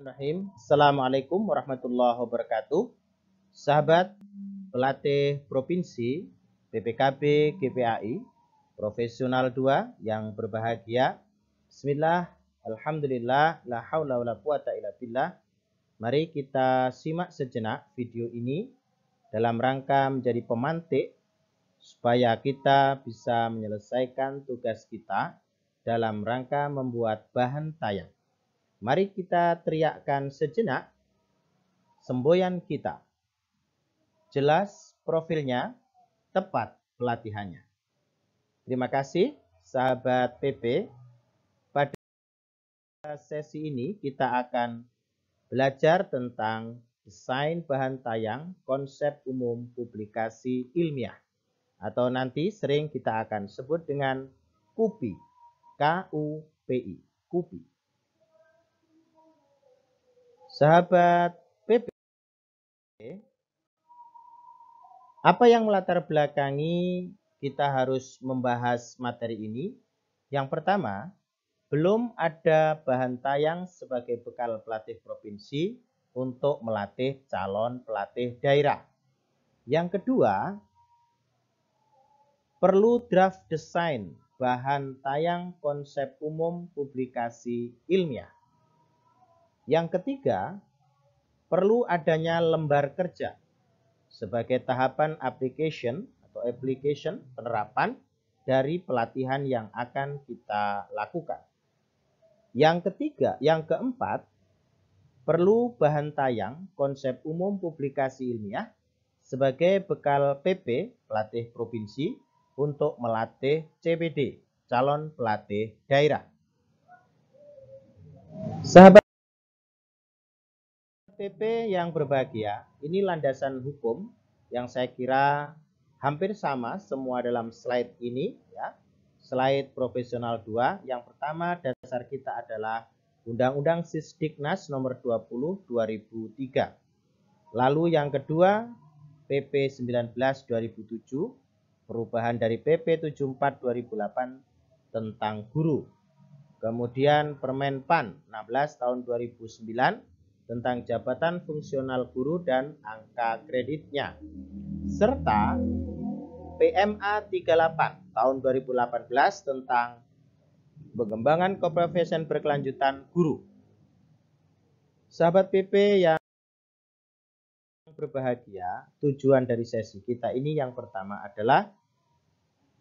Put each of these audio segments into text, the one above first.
Bismillahirrahmanirrahim. Assalamualaikum warahmatullahi wabarakatuh. Sahabat pelatih provinsi PPKB, GPAI Profesional 2 yang berbahagia. Bismillah, Alhamdulillah, la haula wala la quwata illa billah. Mari kita simak sejenak video ini dalam rangka menjadi pemantik supaya kita bisa menyelesaikan tugas kita dalam rangka membuat bahan tayang. Mari kita teriakkan sejenak semboyan kita. Jelas profilnya, tepat pelatihannya. Terima kasih sahabat PP. Pada sesi ini kita akan belajar tentang desain bahan tayang konsep umum publikasi ilmiah atau nanti sering kita akan sebut dengan KUPI. K U P I. KUPI. Sahabat PP, apa yang melatar belakangi kita harus membahas materi ini? Yang pertama, belum ada bahan tayang sebagai bekal pelatih provinsi untuk melatih calon pelatih daerah. Yang kedua, perlu draft desain bahan tayang konsep umum publikasi ilmiah. Yang ketiga, perlu adanya lembar kerja sebagai tahapan application atau application penerapan dari pelatihan yang akan kita lakukan. Yang ketiga, yang keempat, perlu bahan tayang konsep umum publikasi ilmiah sebagai bekal PP pelatih provinsi untuk melatih CPD calon pelatih daerah. Sahabat PP yang berbahagia, ini landasan hukum yang saya kira hampir sama semua dalam slide ini ya. Slide profesional 2, yang pertama dasar kita adalah Undang-Undang Sisdiknas nomor 20 2003. Lalu yang kedua PP 19 2007, perubahan dari PP 74 2008 tentang guru. Kemudian Permen PAN 16 tahun 2009 tentang jabatan fungsional guru dan angka kreditnya, serta PMA 38 tahun 2018 tentang pengembangan keprofesian berkelanjutan guru. Sahabat PP yang berbahagia, tujuan dari sesi kita ini yang pertama adalah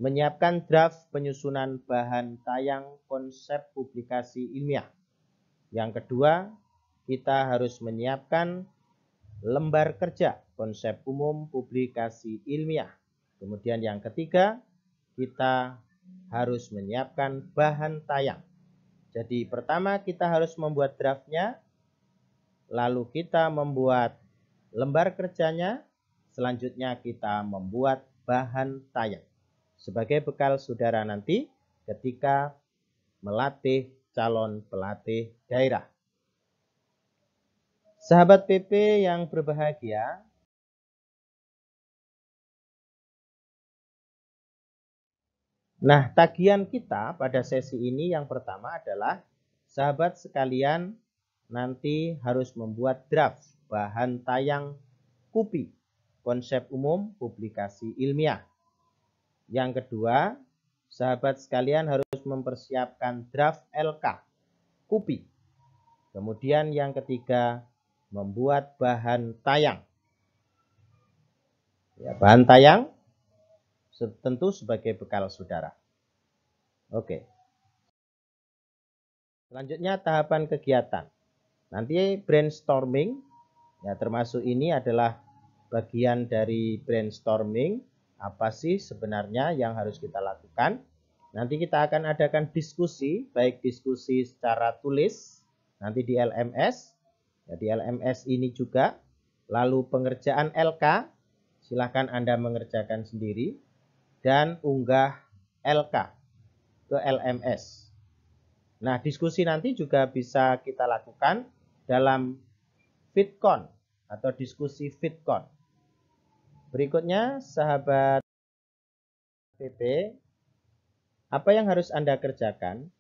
menyiapkan draft penyusunan bahan tayang konsep publikasi ilmiah. Yang kedua, kita harus menyiapkan lembar kerja, konsep umum publikasi ilmiah. Kemudian yang ketiga, kita harus menyiapkan bahan tayang. Jadi pertama kita harus membuat draftnya, lalu kita membuat lembar kerjanya, selanjutnya kita membuat bahan tayang. Sebagai bekal saudara nanti ketika melatih calon pelatih daerah. Sahabat PP yang berbahagia, Nah, tagihan kita pada sesi ini yang pertama adalah sahabat sekalian nanti harus membuat draft bahan tayang KUPI, konsep umum publikasi ilmiah. Yang kedua, sahabat sekalian harus mempersiapkan draft LK, KUPI. Kemudian yang ketiga, membuat bahan tayang. Ya, bahan tayang tentu sebagai bekal saudara. Oke. Selanjutnya tahapan kegiatan. Nanti brainstorming, ya termasuk ini adalah bagian dari brainstorming. Apa sih sebenarnya yang harus kita lakukan? Nanti kita akan adakan diskusi, baik diskusi secara tulis, nanti di LMS, jadi LMS ini juga. Lalu pengerjaan LK, silahkan Anda mengerjakan sendiri. Dan unggah LK ke LMS. Nah, diskusi nanti juga bisa kita lakukan dalam Fitcon atau diskusi Fitcon. Berikutnya, sahabat PP, apa yang harus Anda kerjakan?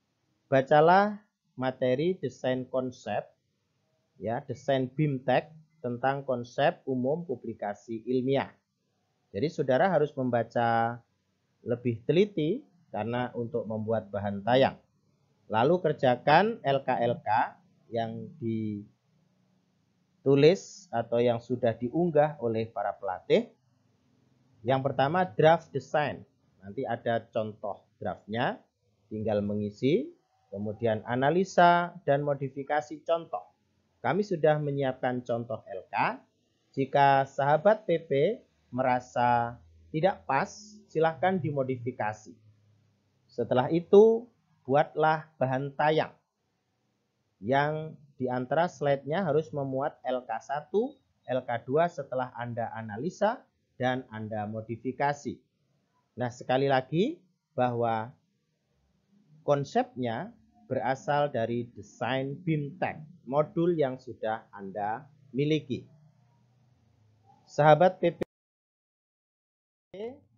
Bacalah materi desain konsep ya desain BIMTEK tentang konsep umum publikasi ilmiah. Jadi saudara harus membaca lebih teliti karena untuk membuat bahan tayang. Lalu kerjakan LKLK yang ditulis atau yang sudah diunggah oleh para pelatih. Yang pertama draft design. Nanti ada contoh draftnya, tinggal mengisi, kemudian analisa dan modifikasi contoh. Kami sudah menyiapkan contoh LK. Jika sahabat PP merasa tidak pas, silahkan dimodifikasi. Setelah itu, buatlah bahan tayang yang di antara slide-nya harus memuat LK1, LK2 setelah Anda analisa dan Anda modifikasi. Nah, sekali lagi bahwa konsepnya berasal dari desain BIMTEK, modul yang sudah Anda miliki. Sahabat PP,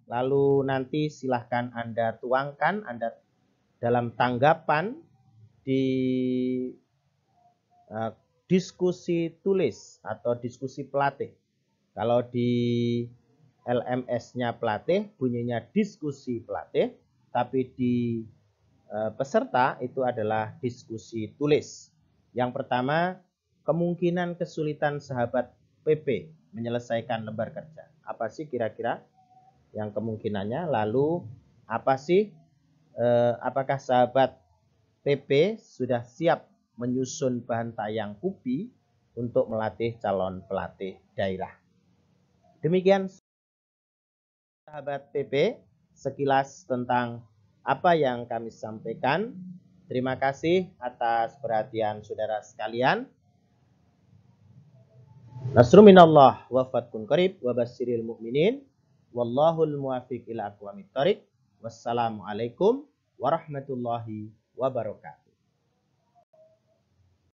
lalu nanti silahkan Anda tuangkan Anda dalam tanggapan di uh, diskusi tulis atau diskusi pelatih. Kalau di LMS-nya pelatih bunyinya diskusi pelatih, tapi di Eh, peserta itu adalah diskusi tulis. Yang pertama, kemungkinan kesulitan sahabat PP menyelesaikan lembar kerja. Apa sih kira-kira yang kemungkinannya? Lalu apa sih eh, apakah sahabat PP sudah siap menyusun bahan tayang kupi untuk melatih calon pelatih daerah? Demikian sahabat PP sekilas tentang apa yang kami sampaikan. Terima kasih atas perhatian saudara sekalian. Nasru minallah wa fatkun qarib wa basyiril mu'minin. Wallahul muwafiq ila aqwamit thariq. Wassalamualaikum warahmatullahi wabarakatuh.